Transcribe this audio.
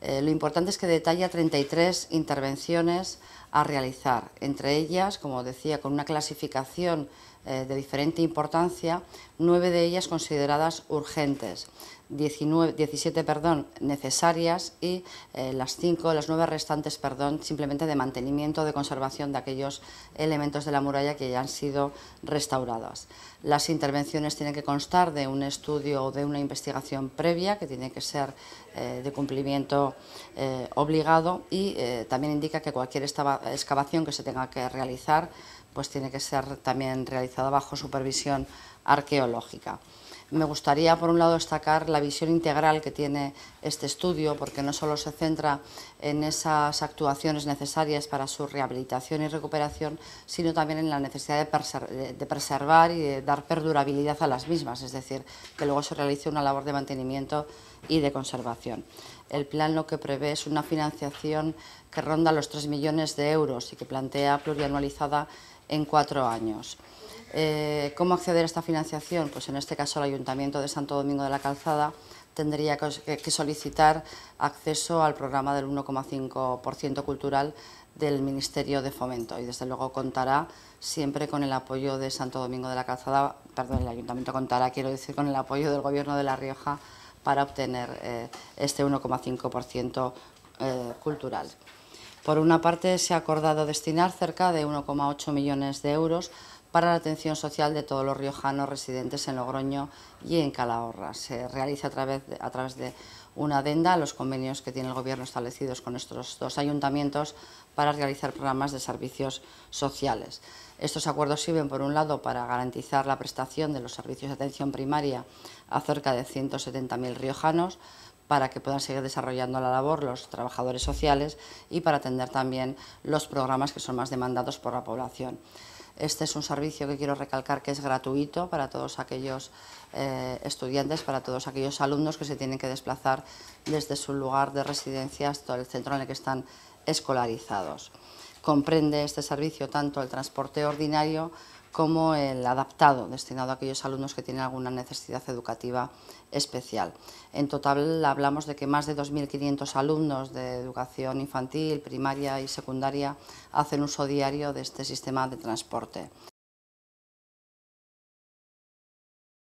Eh, lo importante es que detalla 33 intervenciones a realizar, entre ellas, como decía, con una clasificación eh, de diferente importancia, nueve de ellas consideradas urgentes, 19, 17 perdón, necesarias y eh, las cinco, las nueve restantes perdón, simplemente de mantenimiento, de conservación de aquellos elementos de la muralla que ya han sido restauradas. Las intervenciones tienen que constar de un estudio o de una investigación previa que tiene que ser eh, de cumplimiento obligado y también indica que cualquier estaba excavación que se tenga que realizar pues tiene que ser también realizada bajo supervisión arqueológica. Me gustaría, por un lado, destacar la visión integral que tiene este estudio, porque no solo se centra en esas actuaciones necesarias para su rehabilitación y recuperación, sino también en la necesidad de, preservar y dar perdurabilidad a las mismas, es decir, que luego se realice una labor de mantenimiento y de conservación. El plan lo que prevé es una financiación que ronda los 3 millones de euros y que plantea plurianualizada en cuatro años. Eh, ¿Cómo acceder a esta financiación? Pues en este caso el Ayuntamiento de Santo Domingo de la Calzada tendría que solicitar acceso al programa del 1,5% cultural del Ministerio de Fomento y desde luego contará siempre con el apoyo de Santo Domingo de la Calzada, perdón, el Ayuntamiento contará, quiero decir, con el apoyo del Gobierno de La Rioja para obtener eh, este 1,5% eh, cultural. Por una parte, se ha acordado destinar cerca de 1,8 millones de euros para la atención social de todos los riojanos residentes en Logroño y en Calahorra. Se realiza a través, de, de una adenda a los convenios que tiene el Gobierno establecidos con nuestros dos ayuntamientos para realizar programas de servicios sociales. Estos acuerdos sirven, por un lado, para garantizar la prestación de los servicios de atención primaria a cerca de 170.000 riojanos, para que puedan seguir desarrollando la labor los trabajadores sociales y para atender también los programas que son más demandados por la población. Este es un servicio que quiero recalcar que es gratuito para todos aquellos eh, estudiantes, para todos aquellos alumnos que se tienen que desplazar desde su lugar de residencia hasta el centro en el que están escolarizados. Comprende este servicio tanto el transporte ordinario como el adaptado, destinado a aquellos alumnos que tienen alguna necesidad educativa especial. En total hablamos de que más de 2.500 alumnos de educación infantil, primaria y secundaria hacen uso diario de este sistema de transporte.